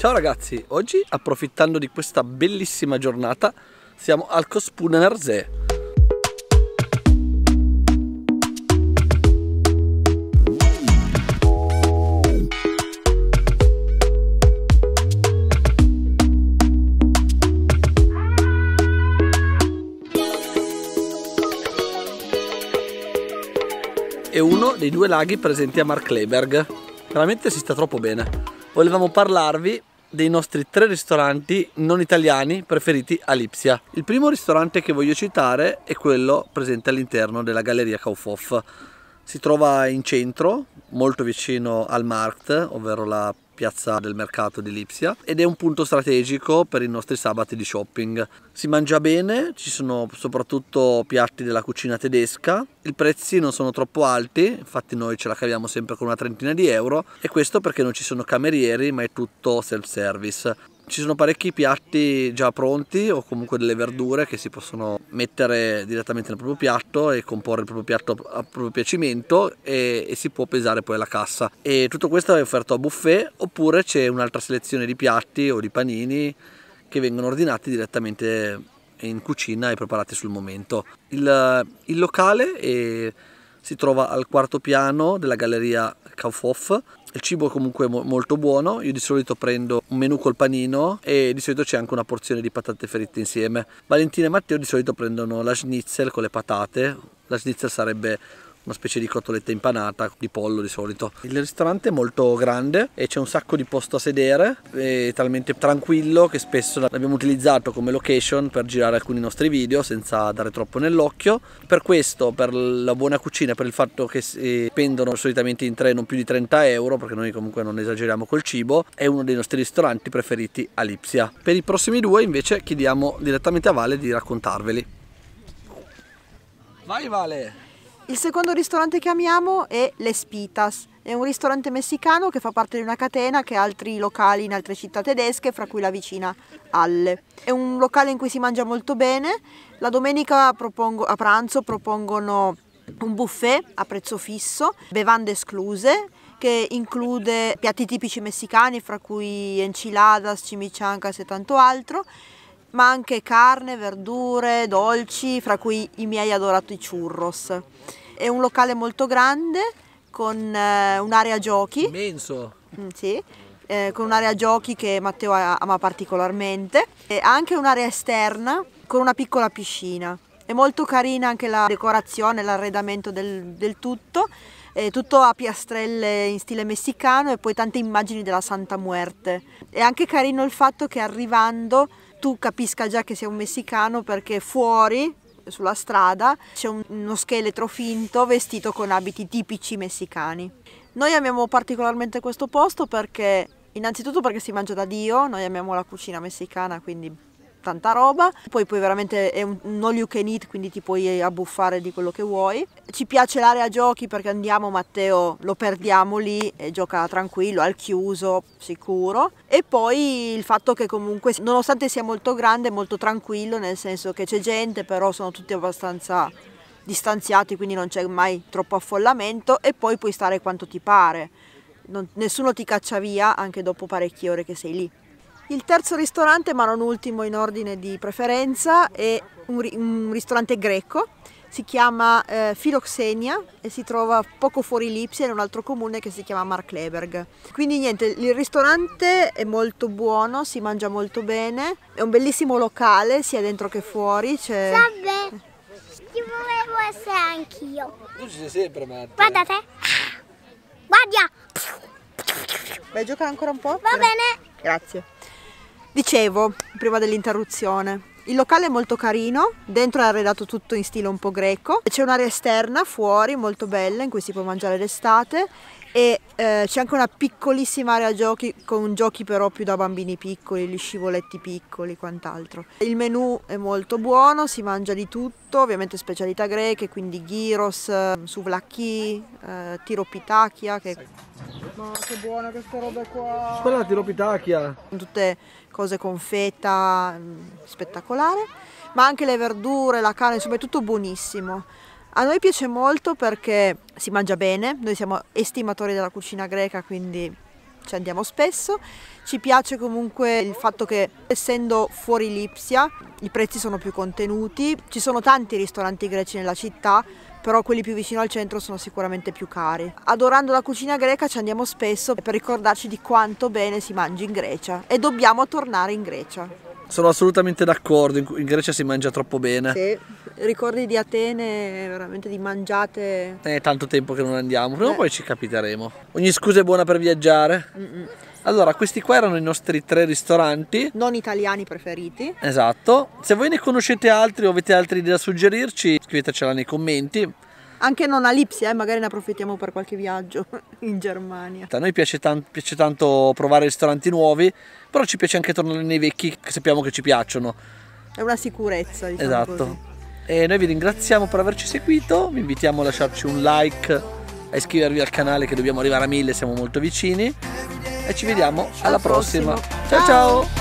Ciao ragazzi, oggi approfittando di questa bellissima giornata siamo al Cospuna Narzè. È uno dei due laghi presenti a Markleberg. Veramente si sta troppo bene. Volevamo parlarvi dei nostri tre ristoranti non italiani preferiti a Lipsia. Il primo ristorante che voglio citare è quello presente all'interno della Galleria Kaufhof si trova in centro, molto vicino al Markt, ovvero la piazza del mercato di Lipsia ed è un punto strategico per i nostri sabati di shopping. Si mangia bene, ci sono soprattutto piatti della cucina tedesca, i prezzi non sono troppo alti, infatti noi ce la caviamo sempre con una trentina di euro e questo perché non ci sono camerieri ma è tutto self-service. Ci sono parecchi piatti già pronti o comunque delle verdure che si possono mettere direttamente nel proprio piatto e comporre il proprio piatto a proprio piacimento e, e si può pesare poi alla cassa. E tutto questo è offerto a buffet oppure c'è un'altra selezione di piatti o di panini che vengono ordinati direttamente in cucina e preparati sul momento. Il, il locale è, eh, si trova al quarto piano della galleria Kaufhof. Il cibo è comunque è molto buono, io di solito prendo un menù col panino e di solito c'è anche una porzione di patate fritte insieme. Valentina e Matteo di solito prendono la schnitzel con le patate, la schnitzel sarebbe una specie di cotoletta impanata di pollo di solito. Il ristorante è molto grande e c'è un sacco di posto a sedere, è talmente tranquillo che spesso l'abbiamo utilizzato come location per girare alcuni nostri video senza dare troppo nell'occhio. Per questo, per la buona cucina, per il fatto che si eh, spendono solitamente in tre non più di 30 euro, perché noi comunque non esageriamo col cibo, è uno dei nostri ristoranti preferiti a Lipsia. Per i prossimi due invece chiediamo direttamente a Vale di raccontarveli. Vai Vale! Il secondo ristorante che amiamo è Les Pitas, è un ristorante messicano che fa parte di una catena che ha altri locali in altre città tedesche, fra cui la vicina Halle. È un locale in cui si mangia molto bene. La domenica propongo, a pranzo propongono un buffet a prezzo fisso, bevande escluse, che include piatti tipici messicani, fra cui enchiladas, chimichangas e tanto altro ma anche carne, verdure, dolci, fra cui i miei adorati churros. È un locale molto grande con eh, un'area giochi. Immenso! Mm, sì. Eh, con un'area giochi che Matteo ama particolarmente, e anche un'area esterna con una piccola piscina. È molto carina anche la decorazione, l'arredamento del, del tutto, è tutto a piastrelle in stile messicano e poi tante immagini della Santa Muerte. È anche carino il fatto che arrivando tu capisca già che sei un messicano perché fuori sulla strada c'è uno scheletro finto vestito con abiti tipici messicani. Noi amiamo particolarmente questo posto perché innanzitutto perché si mangia da Dio, noi amiamo la cucina messicana, quindi tanta roba, poi poi veramente è un, un all you can eat, quindi ti puoi abbuffare di quello che vuoi. Ci piace l'area giochi perché andiamo Matteo, lo perdiamo lì e gioca tranquillo, al chiuso, sicuro. E poi il fatto che comunque nonostante sia molto grande, è molto tranquillo, nel senso che c'è gente, però sono tutti abbastanza distanziati, quindi non c'è mai troppo affollamento e poi puoi stare quanto ti pare. Non, nessuno ti caccia via anche dopo parecchie ore che sei lì. Il terzo ristorante, ma non ultimo in ordine di preferenza, è un, un ristorante greco, si chiama eh, Filoxenia e si trova poco fuori Lipsia in un altro comune che si chiama Markleberg. Quindi niente, il ristorante è molto buono, si mangia molto bene, è un bellissimo locale sia dentro che fuori. C'è... Vabbè, ci volevo essere anch'io. Tu ci sei sempre, Matt. Guardate. te. guardia! Vai a giocare ancora un po'? Va bene. Grazie. Dicevo, prima dell'interruzione, il locale è molto carino, dentro è arredato tutto in stile un po' greco, c'è un'area esterna fuori molto bella in cui si può mangiare d'estate e eh, c'è anche una piccolissima area giochi con giochi però più da bambini piccoli, gli scivoletti piccoli, quant'altro. Il menù è molto buono, si mangia di tutto, ovviamente specialità greche, quindi gyros, eh, souvlaki, eh, tiropitachia che ma che buone queste robe qua! Quella tiropitacchia! Tutte cose con feta, mm, spettacolare, ma anche le verdure, la carne, insomma è tutto buonissimo. A noi piace molto perché si mangia bene, noi siamo estimatori della cucina greca, quindi ci andiamo spesso. Ci piace comunque il fatto che essendo fuori Lipsia i prezzi sono più contenuti, ci sono tanti ristoranti greci nella città, però quelli più vicino al centro sono sicuramente più cari. Adorando la cucina greca ci andiamo spesso per ricordarci di quanto bene si mangi in Grecia e dobbiamo tornare in Grecia. Sono assolutamente d'accordo, in Grecia si mangia troppo bene. Sì ricordi di Atene, veramente di mangiate. È tanto tempo che non andiamo, prima o eh. poi ci capiteremo. Ogni scusa è buona per viaggiare. Mm -mm. Allora, questi qua erano i nostri tre ristoranti. Non italiani preferiti. Esatto. Se voi ne conoscete altri o avete altre idee da suggerirci, scrivetecela nei commenti. Anche non a Lipsia, eh, magari ne approfittiamo per qualche viaggio in Germania. A noi piace, tan piace tanto provare ristoranti nuovi, però ci piace anche tornare nei vecchi che sappiamo che ci piacciono. È una sicurezza, diciamo Esatto. Così. E noi vi ringraziamo per averci seguito, vi invitiamo a lasciarci un like, a iscrivervi al canale che dobbiamo arrivare a mille, siamo molto vicini e ci vediamo alla prossima. Ciao ciao!